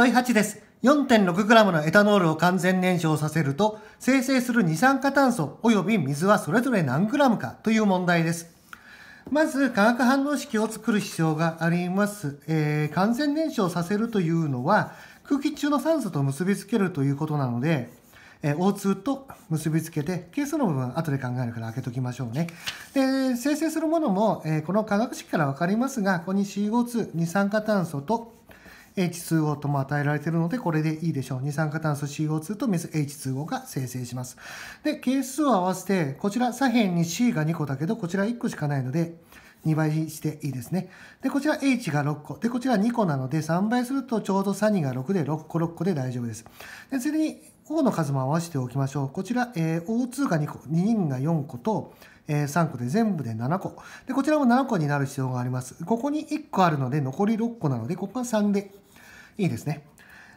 問8です。4.6g のエタノールを完全燃焼させると、生成する二酸化炭素及び水はそれぞれ何 g かという問題です。まず、化学反応式を作る必要があります。えー、完全燃焼させるというのは、空気中の酸素と結びつけるということなので、えー、O2 と結びつけて、係数の部分は後で考えるから開けときましょうね。で、生成するものも、えー、この化学式からわかりますが、ここに CO2、二酸化炭素と H2O とも与えられているので、これでいいでしょう。二酸化炭素 CO2 と水 H2O が生成します。で、係数を合わせて、こちら左辺に C が2個だけど、こちら1個しかないので、2倍していいですね。で、こちら H が6個。で、こちら2個なので、3倍するとちょうどサニーが6で6個6個で大丈夫です。で、次に O の数も合わせておきましょう。こちら、えー、O2 が2個、2人が4個と、えー、3個で全部で7個。で、こちらも7個になる必要があります。ここに1個あるので、残り6個なので、ここは3でいいですね。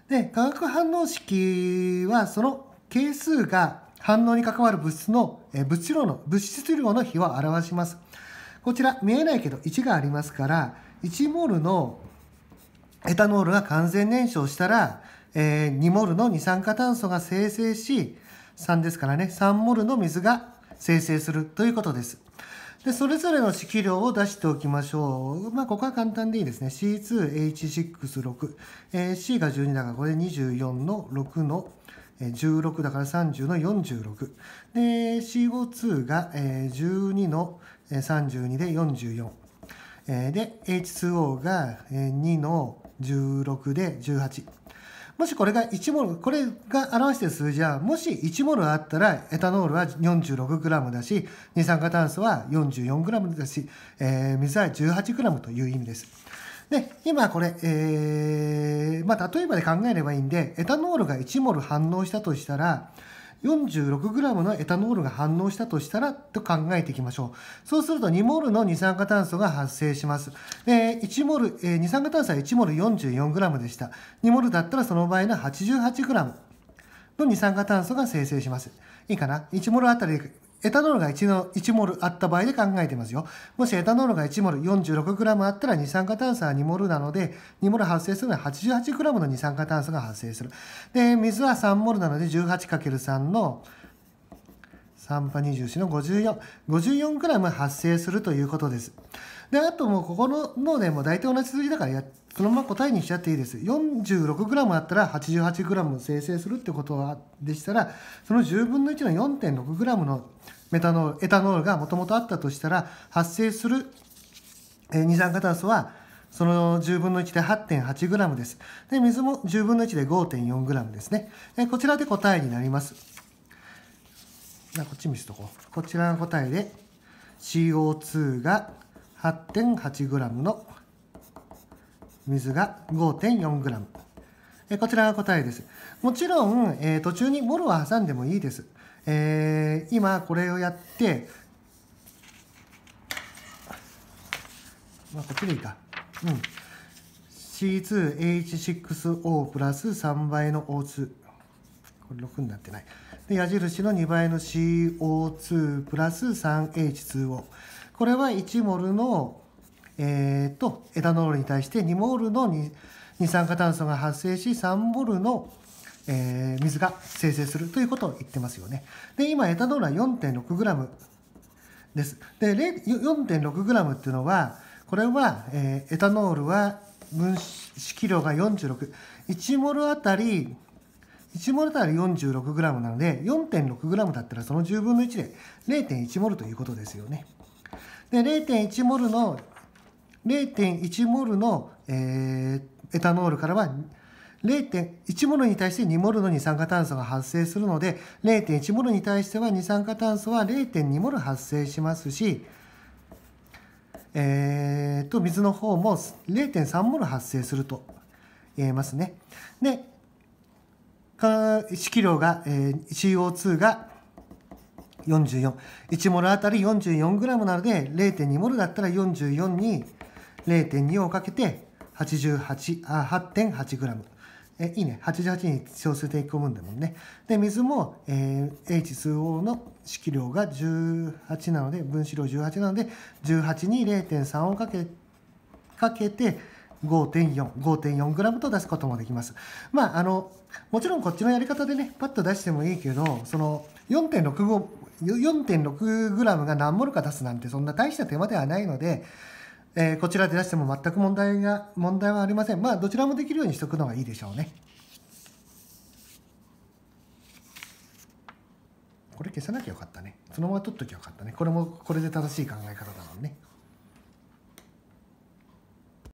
で、化学反応式はその係数が反応に関わる物質の、え物質量の、物質量の比を表します。こちら見えないけど1がありますから、1モルのエタノールが完全燃焼したら、えー、2モルの二酸化炭素が生成し、3ですからね、3モルの水が生成するということです。で、それぞれの式量を出しておきましょう。まあ、ここは簡単でいいですね。C2H66。えー、C が12だから、これ24の6の16だから30の46。で、CO2 が12の32で44。で、H2O が2の16で18。もしこれが1モル、これが表している数字は、もし1モルあったら、エタノールは 46g だし、二酸化炭素は 44g だし、えー、水は 18g という意味です。で、今これ、えー、まあ、例えばで考えればいいんで、エタノールが1モル反応したとしたら、46g のエタノールが反応したとしたらと考えていきましょう。そうすると2モルの二酸化炭素が発生します。で、1モル、えー、二酸化炭素は1モル 44g でした。2モルだったらその場合の 88g の二酸化炭素が生成します。いいかな ?1 モルあたりエタノールが 1, の1モルあった場合で考えてますよ。もしエタノールが1モル 46g あったら二酸化炭素は2モルなので、2モル発生するのは 88g の二酸化炭素が発生する。で、水は3モルなので 18×3 の、3波24の54、54くらい発生するということです。で、あともうここの、もうね、もう大体同じ数字だからや、そのまま答えにしちゃっていいです。46g あったら 88g 生成するってことでしたら、その10分の1の 4.6g のメタノール、エタノールがもともとあったとしたら、発生する二酸化炭素は、その10分の1で 8.8g です。で、水も10分の1で 5.4g ですね。こちらで答えになります。こっち見せとこうこちらの答えで CO2 が 8.8g の水が 5.4g えこちらが答えですもちろん、えー、途中にモルは挟んでもいいです、えー、今これをやってまあこっちでいいかうん C2H6O プラス3倍の O2 これ6になってない。で、矢印の2倍の CO2 プラス 3H2O。これは1モルの、えー、っと、エタノールに対して2モルの二酸化炭素が発生し、3モルの、えー、水が生成するということを言ってますよね。で、今、エタノールは 4.6g です。で、4.6g っていうのは、これは、えー、エタノールは分子量が46。1モルあたり1モルたら 46g なので 4.6g だったらその10分の1で0.1モルということですよね。で0.1モルの0.1モルの、えー、エタノールからは0.1モルに対して2モルの二酸化炭素が発生するので0.1モルに対しては二酸化炭素は0.2モル発生しますし、えー、と水の方も0.3モル発生すると言えますね。で色量が、えー、CO2 が44。1モルあたり 44g なので、0.2モルだったら44に0.2をかけて88、グラ g えいいね88に小数で込むんだもんねで水も、えー、H2O の式量が18なので分子量18なので18に0.3をかけかけて 5.4g と出すこともできます。まあ、あのもちろんこっちのやり方でねパッと出してもいいけどその 4.6g が何モルか出すなんてそんな大した手間ではないので、えー、こちらで出しても全く問題が問題はありません。まあ、どちらもできるようにしておくのがいいでしょうね。これ消さなきゃよかったね。そのまま取っときゃよかったね。これもこれで正しい考え方だもんね。